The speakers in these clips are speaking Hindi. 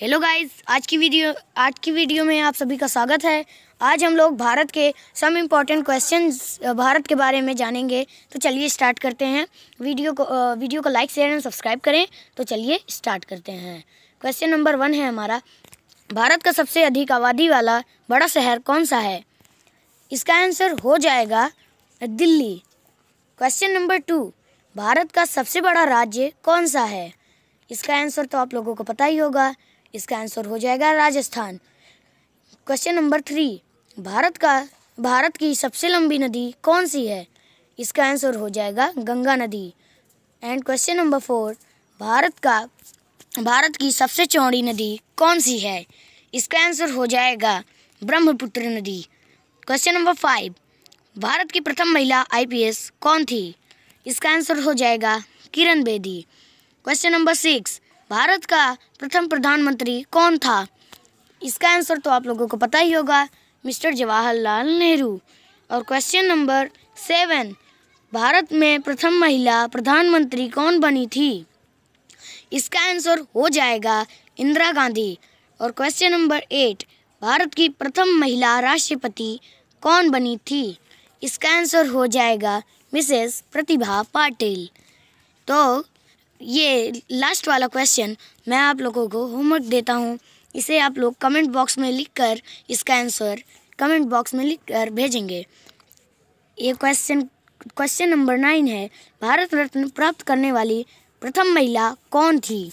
हेलो गाइस आज की वीडियो आज की वीडियो में आप सभी का स्वागत है आज हम लोग भारत के सम इम्पॉर्टेंट क्वेश्चंस भारत के बारे में जानेंगे तो चलिए स्टार्ट करते हैं वीडियो को वीडियो को लाइक शेयर एंड सब्सक्राइब करें तो चलिए स्टार्ट करते हैं क्वेश्चन नंबर वन है हमारा भारत का सबसे अधिक आबादी वाला बड़ा शहर कौन सा है इसका आंसर हो जाएगा Delhi question number two Bharat का सबसे बड़ा राज्य कौन सा है इसका आंसर तो आप लोगों को पता ही होगा इसका आंसर हो जाएगा Rajasthan question number three Bharat का भारत की सबसे लंबी नदी कौन सी है इसका आंसर हो जाएगा गंगा नदी and question number four Bharat का भारत की सबसे चौड़ी नदी कौन सी है इसका आंसर हो जाएगा ब्रह्मपुत्र नदी क्वेश्चन नंबर फाइव भारत की प्रथम महिला आईपीएस कौन थी इसका आंसर हो जाएगा Kiran Bedi question number six Bharat का प्रथम प्रधानमंत्री कौन था इसका आंसर तो आप लोगों को पता ही होगा मिस्टर जवाहरलाल नेहरू और क्वेश्चन नंबर सेवन भारत में प्रथम महिला प्रधानमंत्री कौन बनी थी इसका आंसर हो जाएगा इंदिरा गांधी और क्वेश्चन नंबर एट भारत की प्रथम महिला राष्ट्रपति कौन बनी थी इसका आंसर हो जाएगा मिसेस प्रतिभा पाटिल तो ये लास्ट वाला क्वेश्चन मैं आप लोगों को होमवर्क देता हूँ इसे आप लोग कमेंट बॉक्स में लिखकर इसका आंसर कमेंट बॉक्स में लिखकर भेजेंगे ये क्वेश्चन क्वेश्चन नंबर नाइन है भारत रत्न प्राप्त करने वाली प्रथम महिला कौन थी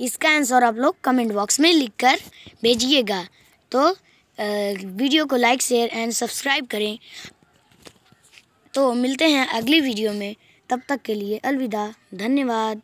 इसका आंसर आप लोग कमेंट बॉक्स में लिखकर भेजिएगा तो वीडियो को लाइक शेयर एंड सब्सक्राइब करें तो मिलते हैं अगली वीडियो में तब तक के लिए अलविदा धन्यवाद